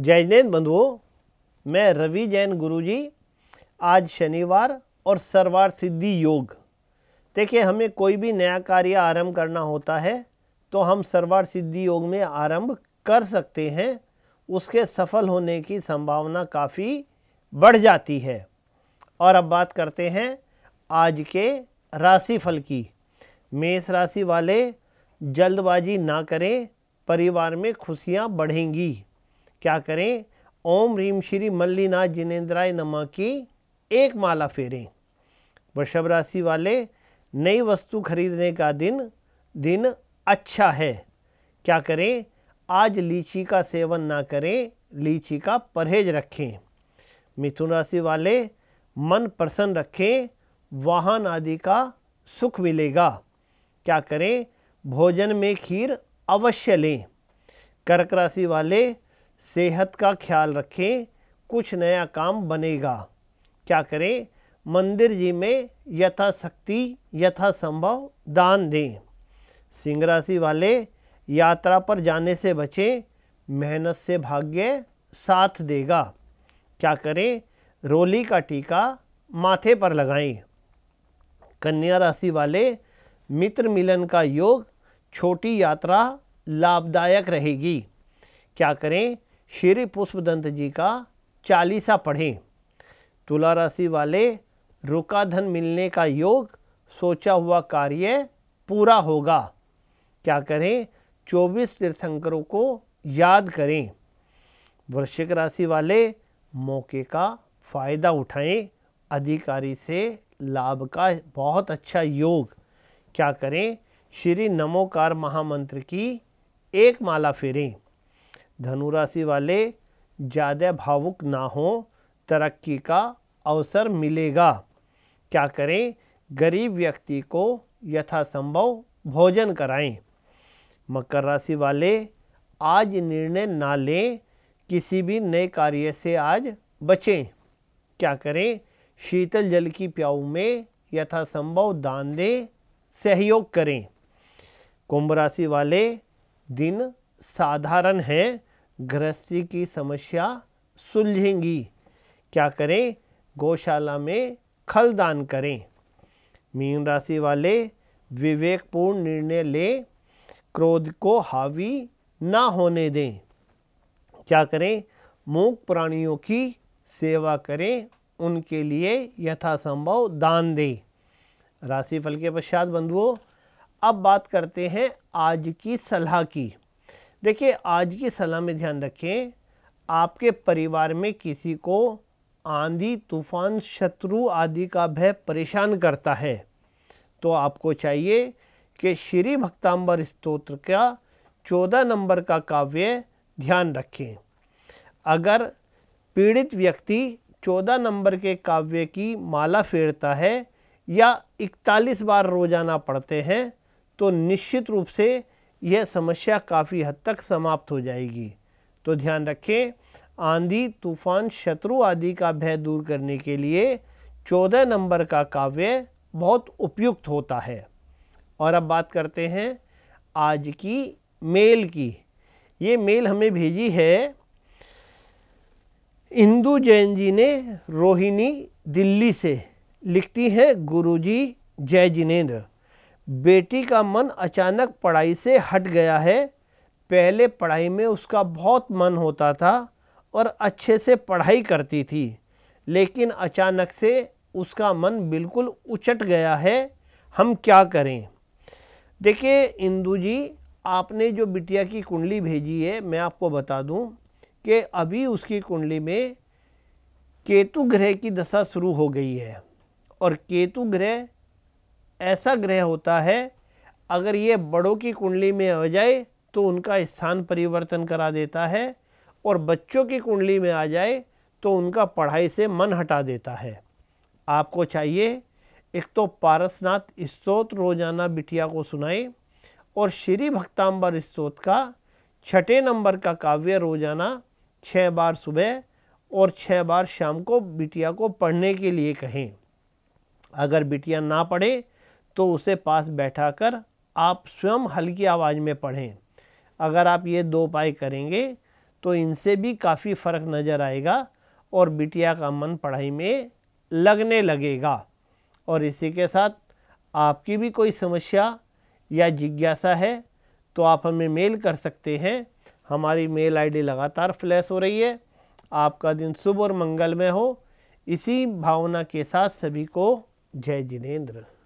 जय जैन बंधुओं मैं रवि जैन गुरुजी आज शनिवार और सर्वार सिद्धि योग देखिए हमें कोई भी नया कार्य आरंभ करना होता है तो हम सर्वार सिद्धि योग में आरंभ कर सकते हैं उसके सफल होने की संभावना काफ़ी बढ़ जाती है और अब बात करते हैं आज के राशिफल की मेष राशि वाले जल्दबाजी ना करें परिवार में खुशियां बढ़ेंगी क्या करें ओम रीम श्री मल्लीनाथ जिनेन्द्राय नमा की एक माला फेरें वृषभ राशि वाले नई वस्तु खरीदने का दिन दिन अच्छा है क्या करें आज लीची का सेवन ना करें लीची का परहेज रखें मिथुन राशि वाले मन प्रसन्न रखें वाहन आदि का सुख मिलेगा क्या करें भोजन में खीर अवश्य लें कर्क राशि वाले सेहत का ख्याल रखें कुछ नया काम बनेगा क्या करें मंदिर जी में यथाशक्ति यथासंभव दान दें सिंह राशि वाले यात्रा पर जाने से बचें मेहनत से भाग्य साथ देगा क्या करें रोली का टीका माथे पर लगाएं कन्या राशि वाले मित्र मिलन का योग छोटी यात्रा लाभदायक रहेगी क्या करें श्री पुष्पदंत जी का चालीसा पढ़ें तुला राशि वाले रुका धन मिलने का योग सोचा हुआ कार्य पूरा होगा क्या करें चौबीस तीर्थंकरों को याद करें वृश्चिक राशि वाले मौके का फ़ायदा उठाएं अधिकारी से लाभ का बहुत अच्छा योग क्या करें श्री नमोकार महामंत्र की एक माला फेरें धनुराशि वाले ज़्यादा भावुक ना हो तरक्की का अवसर मिलेगा क्या करें गरीब व्यक्ति को यथासंभव भोजन कराएं मकर राशि वाले आज निर्णय ना लें किसी भी नए कार्य से आज बचें क्या करें शीतल जल की प्याऊ में यथासंभव दान दें सहयोग करें कुंभ राशि वाले दिन साधारण हैं गृहस्थी की समस्या सुलझेंगी क्या करें गौशाला में खल दान करें मीन राशि वाले विवेकपूर्ण निर्णय लें क्रोध को हावी ना होने दें क्या करें मूक प्राणियों की सेवा करें उनके लिए यथासंभव दान दें राशिफल के पश्चात बंधुओं अब बात करते हैं आज की सलाह की देखिए आज की सलाह में ध्यान रखें आपके परिवार में किसी को आंधी तूफान शत्रु आदि का भय परेशान करता है तो आपको चाहिए कि श्री भक्ताम्बर स्तोत्र का चौदह नंबर का काव्य ध्यान रखें अगर पीड़ित व्यक्ति चौदह नंबर के काव्य की माला फेरता है या इकतालीस बार रोजाना पढ़ते हैं तो निश्चित रूप से यह समस्या काफ़ी हद तक समाप्त हो जाएगी तो ध्यान रखें आंधी तूफान शत्रु आदि का भय दूर करने के लिए चौदह नंबर का काव्य बहुत उपयुक्त होता है और अब बात करते हैं आज की मेल की ये मेल हमें भेजी है इंदु जैन जी ने रोहिणी दिल्ली से लिखती हैं गुरुजी जय जिनेंद्र बेटी का मन अचानक पढ़ाई से हट गया है पहले पढ़ाई में उसका बहुत मन होता था और अच्छे से पढ़ाई करती थी लेकिन अचानक से उसका मन बिल्कुल उचट गया है हम क्या करें देखिए इंदू जी आपने जो बिटिया की कुंडली भेजी है मैं आपको बता दूं कि अभी उसकी कुंडली में केतु ग्रह की दशा शुरू हो गई है और केतु ग्रह ऐसा ग्रह होता है अगर ये बड़ों की कुंडली में आ जाए तो उनका स्थान परिवर्तन करा देता है और बच्चों की कुंडली में आ जाए तो उनका पढ़ाई से मन हटा देता है आपको चाहिए एक तो पारसनाथ स्त्रोत रोजाना बिटिया को सुनाएं और श्री भक्ताम्बर स्त्रोत का छठे नंबर का काव्य रोजाना छः बार सुबह और छः बार शाम को बिटिया को पढ़ने के लिए कहें अगर बिटिया ना पढ़े तो उसे पास बैठाकर आप स्वयं हल्की आवाज़ में पढ़ें अगर आप ये दो उपाय करेंगे तो इनसे भी काफ़ी फ़र्क नज़र आएगा और बिटिया का मन पढ़ाई में लगने लगेगा और इसी के साथ आपकी भी कोई समस्या या जिज्ञासा है तो आप हमें मेल कर सकते हैं हमारी मेल आईडी लगातार फ्लैश हो रही है आपका दिन शुभ और मंगलमय हो इसी भावना के साथ सभी को जय जिनेंद्र